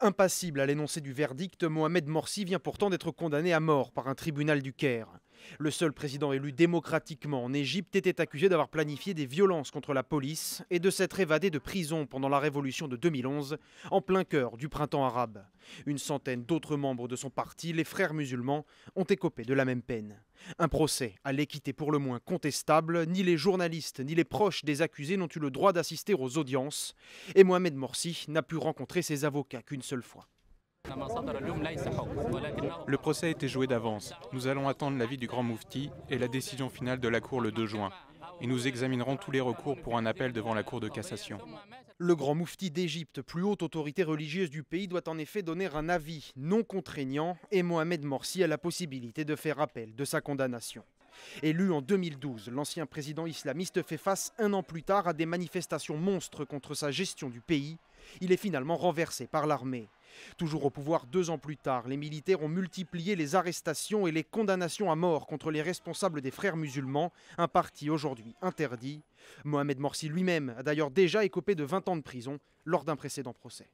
Impassible à l'énoncé du verdict, Mohamed Morsi vient pourtant d'être condamné à mort par un tribunal du Caire. Le seul président élu démocratiquement en Égypte était accusé d'avoir planifié des violences contre la police et de s'être évadé de prison pendant la révolution de 2011, en plein cœur du printemps arabe. Une centaine d'autres membres de son parti, les frères musulmans, ont écopé de la même peine. Un procès à l'équité pour le moins contestable, ni les journalistes ni les proches des accusés n'ont eu le droit d'assister aux audiences, et Mohamed Morsi n'a pu rencontrer ses avocats qu'une seule fois. Le procès a été joué d'avance. Nous allons attendre l'avis du grand moufti et la décision finale de la Cour le 2 juin. Et nous examinerons tous les recours pour un appel devant la Cour de cassation. Le grand moufti d'Égypte, plus haute autorité religieuse du pays, doit en effet donner un avis non contraignant et Mohamed Morsi a la possibilité de faire appel de sa condamnation. Élu en 2012, l'ancien président islamiste fait face un an plus tard à des manifestations monstres contre sa gestion du pays. Il est finalement renversé par l'armée. Toujours au pouvoir deux ans plus tard, les militaires ont multiplié les arrestations et les condamnations à mort contre les responsables des frères musulmans, un parti aujourd'hui interdit. Mohamed Morsi lui-même a d'ailleurs déjà écopé de 20 ans de prison lors d'un précédent procès.